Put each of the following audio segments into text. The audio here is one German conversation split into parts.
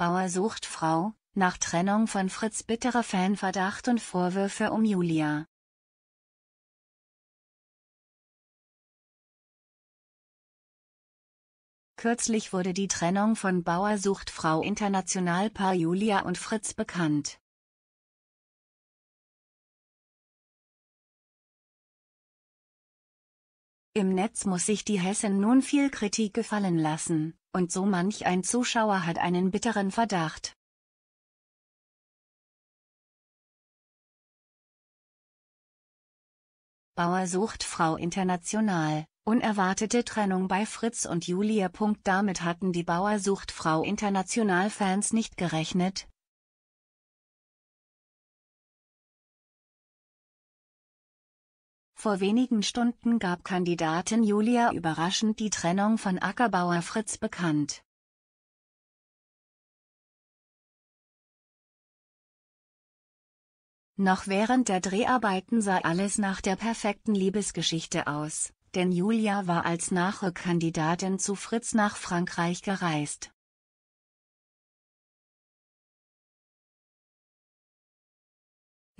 Bauer sucht Frau, nach Trennung von Fritz bitterer Fanverdacht und Vorwürfe um Julia. Kürzlich wurde die Trennung von Bauer sucht Frau Internationalpaar Julia und Fritz bekannt. Im Netz muss sich die Hessen nun viel Kritik gefallen lassen und so manch ein Zuschauer hat einen bitteren Verdacht. Bauer sucht Frau international. Unerwartete Trennung bei Fritz und Julia. Damit hatten die Bauer sucht Frau international Fans nicht gerechnet, Vor wenigen Stunden gab Kandidatin Julia überraschend die Trennung von Ackerbauer Fritz bekannt. Noch während der Dreharbeiten sah alles nach der perfekten Liebesgeschichte aus, denn Julia war als Nachrückkandidatin zu Fritz nach Frankreich gereist.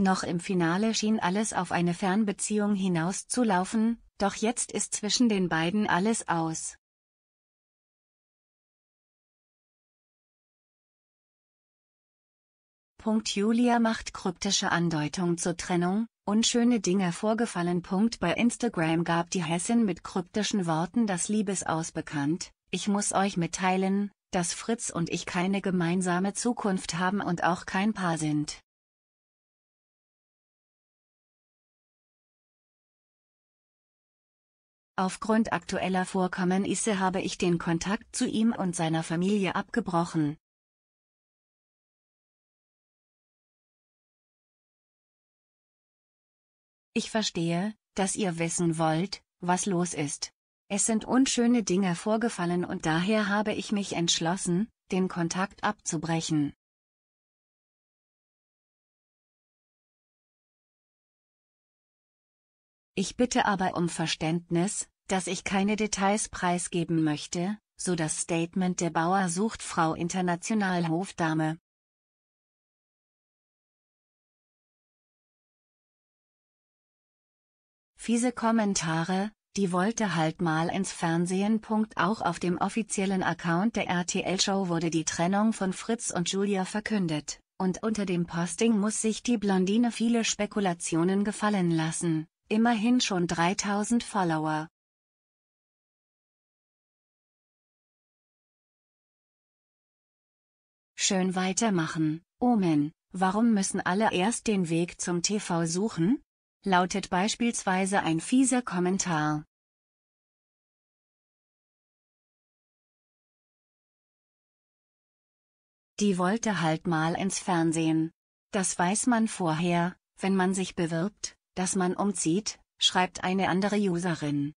Noch im Finale schien alles auf eine Fernbeziehung hinauszulaufen, doch jetzt ist zwischen den beiden alles aus. Punkt Julia macht kryptische Andeutung zur Trennung, unschöne Dinge vorgefallen. Punkt bei Instagram gab die Hessin mit kryptischen Worten das Liebesaus bekannt, ich muss euch mitteilen, dass Fritz und ich keine gemeinsame Zukunft haben und auch kein Paar sind. Aufgrund aktueller Vorkommnisse habe ich den Kontakt zu ihm und seiner Familie abgebrochen. Ich verstehe, dass ihr wissen wollt, was los ist. Es sind unschöne Dinge vorgefallen und daher habe ich mich entschlossen, den Kontakt abzubrechen. Ich bitte aber um Verständnis, dass ich keine Details preisgeben möchte, so das Statement der Bauer sucht Frau International Hofdame. Fiese Kommentare, die wollte halt mal ins Fernsehen. Auch auf dem offiziellen Account der RTL-Show wurde die Trennung von Fritz und Julia verkündet, und unter dem Posting muss sich die Blondine viele Spekulationen gefallen lassen, Immerhin schon 3000 Follower. Schön weitermachen, Omen. Warum müssen alle erst den Weg zum TV suchen? lautet beispielsweise ein fieser Kommentar. Die wollte halt mal ins Fernsehen. Das weiß man vorher, wenn man sich bewirbt, dass man umzieht, schreibt eine andere Userin.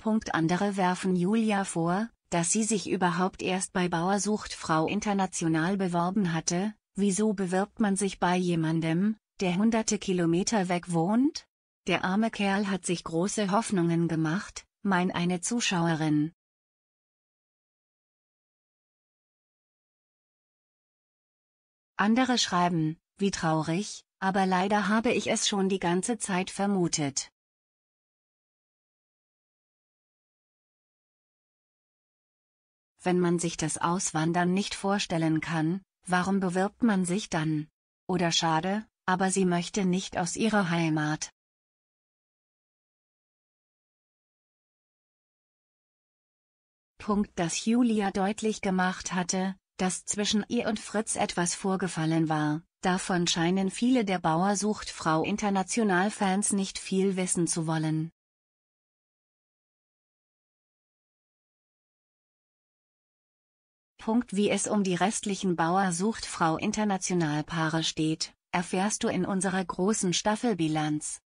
Punkt andere werfen Julia vor, dass sie sich überhaupt erst bei Bauer sucht Frau international beworben hatte, wieso bewirbt man sich bei jemandem, der hunderte Kilometer weg wohnt? Der arme Kerl hat sich große Hoffnungen gemacht, mein eine Zuschauerin. Andere schreiben, wie traurig, aber leider habe ich es schon die ganze Zeit vermutet. Wenn man sich das Auswandern nicht vorstellen kann, warum bewirbt man sich dann? Oder schade, aber sie möchte nicht aus ihrer Heimat. Punkt, das Julia deutlich gemacht hatte, dass zwischen ihr und Fritz etwas vorgefallen war, davon scheinen viele der Bauer sucht Frau International Fans nicht viel wissen zu wollen. Punkt wie es um die restlichen Bauer sucht Frau International Paare steht, erfährst du in unserer großen Staffelbilanz.